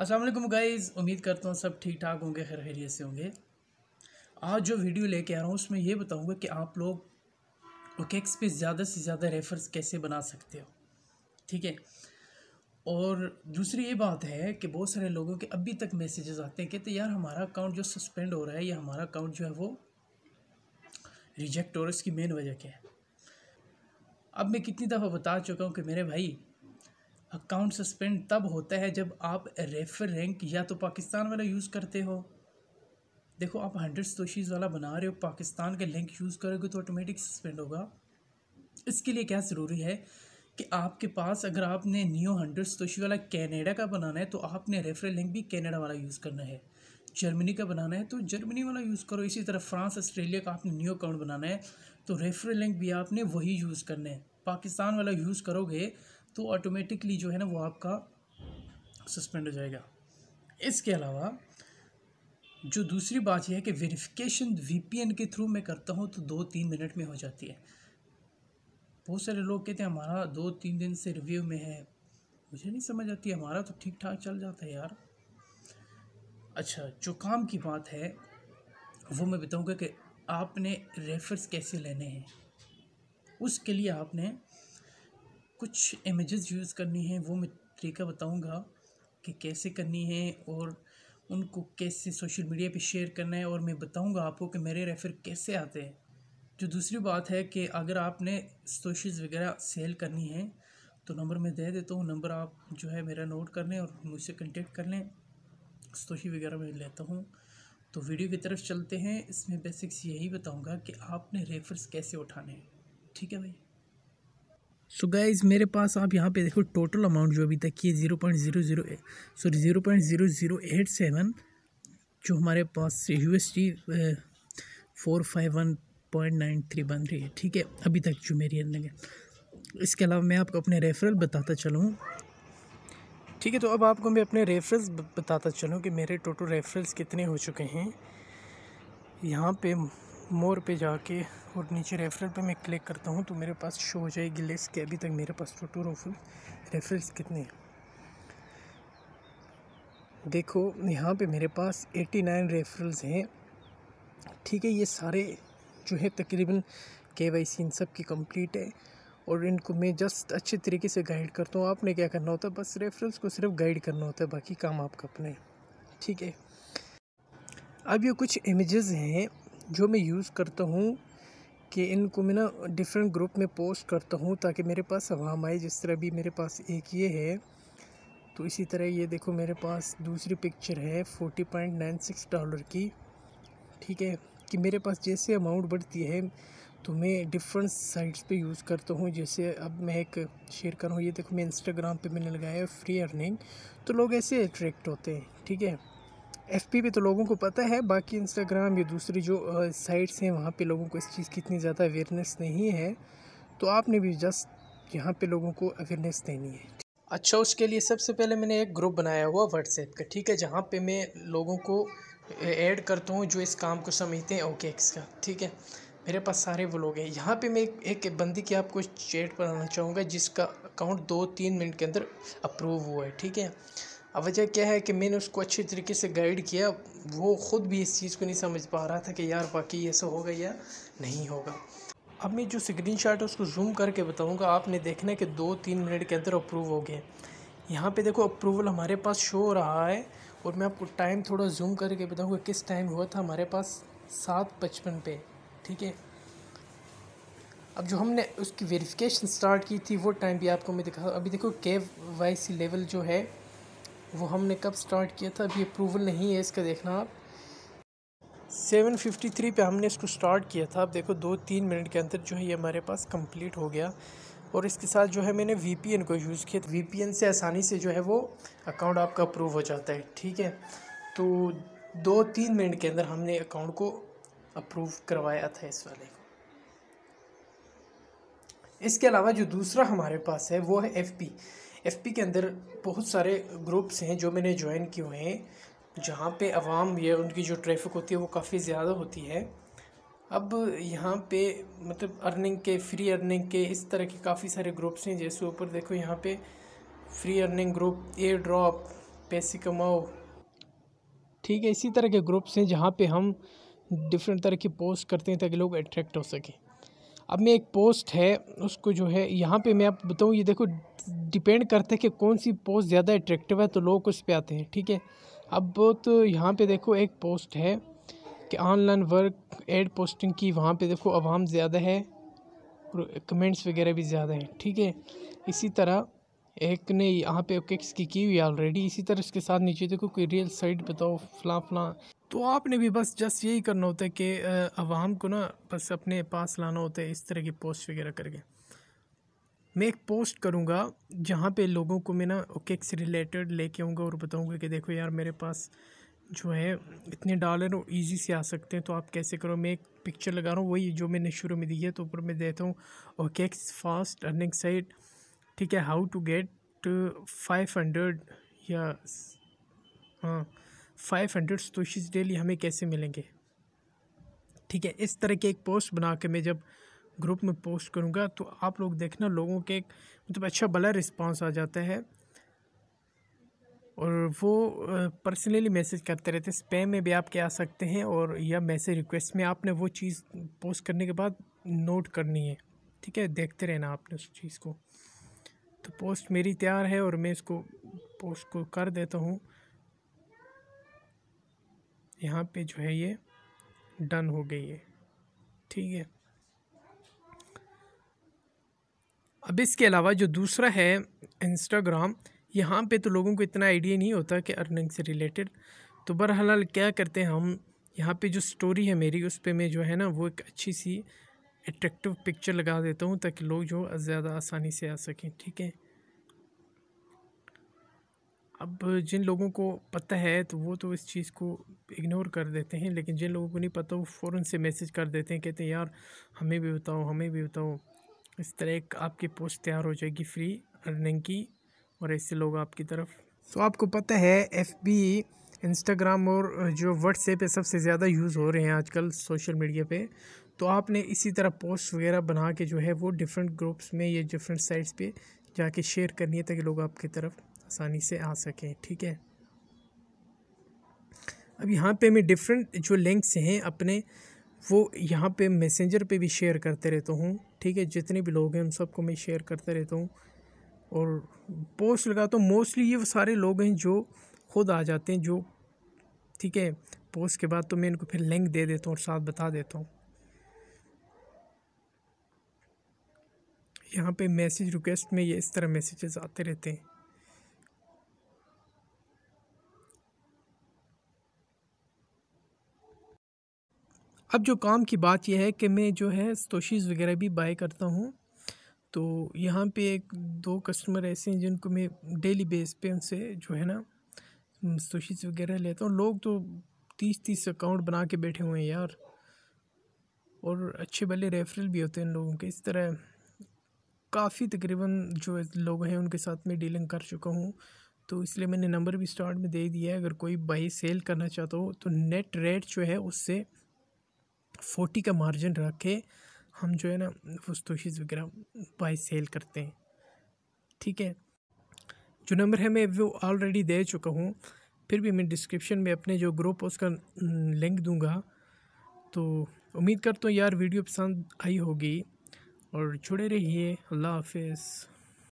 वालेकुम गाइस उम्मीद करता हूँ सब ठीक ठाक होंगे खैर खैरियत से होंगे आज जो वीडियो लेके आ रहा हूँ उसमें ये बताऊँगा कि आप लोग ओकेक्स पे ज़्यादा से ज़्यादा रेफर्स कैसे बना सकते हो ठीक है और दूसरी ये बात है कि बहुत सारे लोगों के अभी तक मैसेजेस आते हैं कहते तो यार हमारा अकाउंट जो सस्पेंड हो रहा है या हमारा अकाउंट जो है वो रिजेक्ट हो रहा है उसकी मेन वजह क्या है अब मैं कितनी दफ़ा बता चुका हूँ कि मेरे भाई अकाउंट सस्पेंड तब होता है जब आप रेफर रैंक या तो पाकिस्तान वाला यूज़ करते हो देखो आप हंड्रेड स्टोशीज़ वाला बना रहे हो पाकिस्तान का लिंक यूज़ करोगे तो ऑटोमेटिक सस्पेंड होगा इसके लिए क्या ज़रूरी है कि आपके पास अगर आपने न्यू हंड्रेड स्टोशी वाला कैनेडा का बनाना है तो आपने रेफरल लिंक भी कैनेडा वाला यूज़ करना है जर्मनी का बनाना है तो जर्मनी वाला यूज़ करो इसी तरह फ्रांस ऑस्ट्रेलिया का आपने न्यू अकाउंट बनाना है तो रेफरल लिंक भी आपने वही यूज़ करना है पाकिस्तान वाला यूज़ करोगे तो ऑटोमेटिकली जो है ना वो आपका सस्पेंड हो जाएगा इसके अलावा जो दूसरी बात यह है कि वेरिफिकेशन वीपीएन के थ्रू मैं करता हूँ तो दो तीन मिनट में हो जाती है बहुत सारे लोग कहते हैं हमारा दो तीन दिन से रिव्यू में है मुझे नहीं समझ आती हमारा तो ठीक ठाक चल जाता है यार अच्छा जो काम की बात है वो मैं बताऊँगा कि आपने रेफर्स कैसे लेने हैं उसके लिए आपने कुछ इमेजेस यूज़ करनी है वो मैं तरीका बताऊँगा कि कैसे करनी है और उनको कैसे सोशल मीडिया पे शेयर करना है और मैं बताऊंगा आपको कि मेरे रेफ़र कैसे आते हैं जो दूसरी बात है कि अगर आपने सोशल वगैरह सेल करनी है तो नंबर मैं दे देता हूँ नंबर आप जो है मेरा नोट कर लें और मुझसे कंटेक्ट कर लें सोशल वगैरह मैं लेता हूँ तो वीडियो की तरफ चलते हैं इसमें बेसिक्स यही बताऊँगा कि आपने रेफर्स कैसे उठाने हैं ठीक है भाई सो गाइज मेरे पास आप यहाँ पे देखो टोटल अमाउंट जो अभी तक की zero point zero zero sorry zero point zero zero eight seven जो हमारे पास U S T four five one point nine three बन रही है ठीक है अभी तक जो मेरी अंदर है इसके अलावा मैं आपको अपने रेफरल बताता चलूँ ठीक है तो अब आपको मैं अपने रेफरल्स बताता चलूँ कि मेरे टोटल रेफरल्स कितने हो चुके हैं यहाँ पे मोर पे जाके और नीचे रेफरल पे मैं क्लिक करता हूँ तो मेरे पास शो हो जाएगी लिस्ट के अभी तक मेरे पास टोटल रोफुल रेफरल्स कितने हैं देखो यहाँ पे मेरे पास 89 रेफरल्स हैं ठीक है ये सारे जो है तकरीबन के वाई सी इन सब की कम्प्लीट है और इनको मैं जस्ट अच्छे तरीके से गाइड करता हूँ आपने क्या करना होता है बस रेफरल्स को सिर्फ गाइड करना होता है बाकी काम आपका अपना है ठीक है अब ये कुछ इमेजेस हैं जो मैं यूज़ करता हूँ कि इनको मैं ना डिफरेंट ग्रुप में पोस्ट करता हूँ ताकि मेरे पास आवाम आए जिस तरह भी मेरे पास एक ये है तो इसी तरह ये देखो मेरे पास दूसरी पिक्चर है forty point nine six dollar की ठीक है कि मेरे पास जैसे अमाउंट बढ़ती है तो मैं डिफरेंट साइट्स पे यूज़ करता हूँ जैसे अब मैं एक शेयर कर रहा हूँ ये देखो मैं इंस्टाग्राम पे मैंने लगाया फ्री अर्निंग तो लोग ऐसे अट्रैक्ट होते हैं ठीक है एफपी पे तो लोगों को पता है बाकी इंस्टाग्राम या दूसरी जो साइट्स हैं वहाँ पे लोगों को इस चीज़ की इतनी ज़्यादा अवेयरनेस नहीं है तो आपने भी जस्ट यहाँ पे लोगों को अवेयरनेस देनी है अच्छा उसके लिए सबसे पहले मैंने एक ग्रुप बनाया हुआ व्हाट्सएप का ठीक है जहाँ पे मैं लोगों को ऐड करता हूँ जो इस काम को समझते हैं ओके एक्स का ठीक है मेरे पास सारे वो लोग हैं यहाँ पे मैं एक बंदी की आपको चैट बनाना चाहूँगा जिसका अकाउंट दो तीन मिनट के अंदर अप्रूव हुआ है ठीक है अब वजह क्या है कि मैंने उसको अच्छे तरीके से गाइड किया वो ख़ुद भी इस चीज़ को नहीं समझ पा रहा था कि यार वाकई ऐसा होगा या नहीं होगा अब मैं जो स्क्रीन शॉट है उसको जूम करके बताऊँगा आपने देखना है कि दो तीन मिनट के अंदर अप्रूव हो गए यहाँ पे देखो अप्रूवल हमारे पास शो हो रहा है और मैं आपको टाइम थोड़ा जूम करके बताऊँगा किस टाइम हुआ था हमारे पास सात पचपन पे ठीक है अब जो हमने उसकी वेरिफिकेशन स्टार्ट की थी वो टाइम भी आपको मैं दिखा अभी देखो के वाई सी लेवल जो है वो हमने कब स्टार्ट किया था अभी अप्रूवल नहीं है इसका देखना आप सेवन फिफ्टी थ्री पे हमने इसको स्टार्ट किया था अब देखो दो तीन मिनट के अंदर जो है ये हमारे पास कंप्लीट हो गया और इसके साथ जो है मैंने वी को यूज़ किया वी तो से आसानी से जो है वो अकाउंट आपका अप्रूव हो जाता है ठीक है तो दो तीन मिनट के अंदर हमने अकाउंट को अप्रूव करवाया था इस वाले को इसके अलावा जो दूसरा हमारे पास है वो है एफ पी पी के अंदर बहुत सारे ग्रुप्स हैं जो मैंने ज्वाइन किए हुए हैं जहाँ पे आवाम या उनकी जो ट्रैफिक होती है वो काफ़ी ज़्यादा होती है अब यहाँ पे मतलब अर्निंग के फ्री अर्निंग के इस तरह के काफ़ी सारे ग्रुप्स हैं जैसे ऊपर देखो यहाँ पे free earning group airdrop पैसे कमाओ ठीक है इसी तरह के ग्रुप्स हैं जहाँ पे हम डिफरेंट तरह की पोस्ट करते हैं ताकि लोग अट्रैक्ट हो सकें अब मैं एक पोस्ट है उसको जो है यहाँ पे मैं आप बताऊँ ये देखो डिपेंड करते हैं कि कौन सी पोस्ट ज़्यादा अट्रैक्टिव है तो लोग उस पर आते हैं ठीक है अब तो यहाँ पे देखो एक पोस्ट है कि ऑनलाइन वर्क एड पोस्टिंग की वहाँ पे देखो आवाम ज़्यादा है और कमेंट्स वगैरह भी ज़्यादा हैं ठीक है इसी तरह एक ने यहाँ पे किक्स की की हुई ऑलरेडी इसी तरह इसके साथ नीचे देखो कोई रियल साइट बताओ फलाँ फलाँ तो आपने भी बस जस्ट यही करना होता है कि आवाम को ना बस अपने पास लाना होता है इस तरह की पोस्ट वगैरह करके मैं एक पोस्ट करूँगा जहाँ पे लोगों को मैं ना ओकेक से रिलेटेड लेके आऊँगा और बताऊँगा कि देखो यार मेरे पास जो है इतने डॉलर वो ईजी से आ सकते हैं तो आप कैसे करो मैं एक पिक्चर लगा रहा हूँ वही जो मैंने शुरू में दी है तो ऊपर मैं देता हूँ ओके फास्ट अर्निंग साइट ठीक है how to get five hundred या हाँ फाइव हंड्रेड स्टोशीज़ डेली हमें कैसे मिलेंगे ठीक है इस तरह की एक पोस्ट बना के मैं जब ग्रुप में पोस्ट करूँगा तो आप लोग देखना लोगों के मतलब अच्छा भला रिस्पॉन्स आ जाता है और वो पर्सनली मैसेज करते रहते हैं स्पैम में भी आपके आ सकते हैं और या मैसेज रिक्वेस्ट में आपने वो चीज़ पोस्ट करने के बाद नोट करनी है ठीक है देखते रहना आपने उस चीज़ को तो पोस्ट मेरी तैयार है और मैं इसको पोस्ट को कर देता हूँ यहाँ पे जो है ये डन हो गई है ठीक है अब इसके अलावा जो दूसरा है इंस्टाग्राम यहाँ पे तो लोगों को इतना आइडिया नहीं होता कि अर्निंग से रिलेटेड तो बहरहाल क्या करते हैं हम यहाँ पे जो स्टोरी है मेरी उस पर मैं जो है ना वो एक अच्छी सी एट्रेक्टिव पिक्चर लगा देता हूँ ताकि लोग जो ज़्यादा आसानी से आ सकें ठीक है अब जिन लोगों को पता है तो वो तो इस चीज़ को इग्नोर कर देते हैं लेकिन जिन लोगों को नहीं पता वो फ़ौर से मैसेज कर देते हैं कहते हैं यार हमें भी बताओ हमें भी बताओ इस तरह एक आपकी पोस्ट तैयार हो जाएगी फ्री अर्निंग की और ऐसे लोग आपकी तरफ तो आपको पता है एफ बी इंस्टाग्राम और जो व्हाट्सएप है सबसे ज़्यादा यूज़ हो रहे हैं आजकल सोशल मीडिया पे तो आपने इसी तरह पोस्ट वगैरह बना के जो है वो डिफरेंट ग्रुप्स में या डिफरेंट साइट्स पे जाके शेयर करनी है ताकि लोग आपकी तरफ आसानी से आ सकें ठीक है अब यहाँ पे मैं डिफरेंट जो लिंक्स हैं अपने वो यहाँ पे मैसेंजर पे भी शेयर करते रहता हूँ ठीक है जितने भी लोग हैं उन सबको मैं शेयर करते रहता हूँ और पोस्ट लगाता हूँ मोस्टली ये वो सारे लोग हैं जो खुद आ जाते हैं जो ठीक है पोस्ट के बाद तो मैं इनको फिर लिंक दे देता हूँ और साथ बता देता हूँ यहाँ पे मैसेज रिक्वेस्ट में ये इस तरह मैसेजेस आते रहते हैं अब जो काम की बात यह है कि मैं जो है तोशीज़ वगैरह भी बाय करता हूँ तो यहाँ पे एक दो कस्टमर ऐसे हैं जिनको मैं डेली बेस पे उनसे जो है ना तोशीज़ वगैरह लेता हूँ लोग तो तीस तीस अकाउंट बना के बैठे हुए हैं यार और अच्छे भले रेफरल भी होते हैं लोगों के इस तरह काफ़ी तकरीबन जो लोग हैं उनके साथ मैं डीलिंग कर चुका हूँ तो इसलिए मैंने नंबर भी स्टार्ट में दे दिया है अगर कोई बाई सेल करना चाहता हो तो नेट रेट जो है उससे फोर्टी का मार्जिन रख के हम जो है ना फुस्तोशीज़ वगैरह बाई सेल करते हैं ठीक है जो नंबर है मैं वो ऑलरेडी दे चुका हूँ फिर भी मैं डिस्क्रिप्शन में अपने जो ग्रुप है उसका लिंक दूँगा तो उम्मीद करता हूँ यार वीडियो पसंद आई होगी और जुड़े रहिए अल्लाह हाफिज़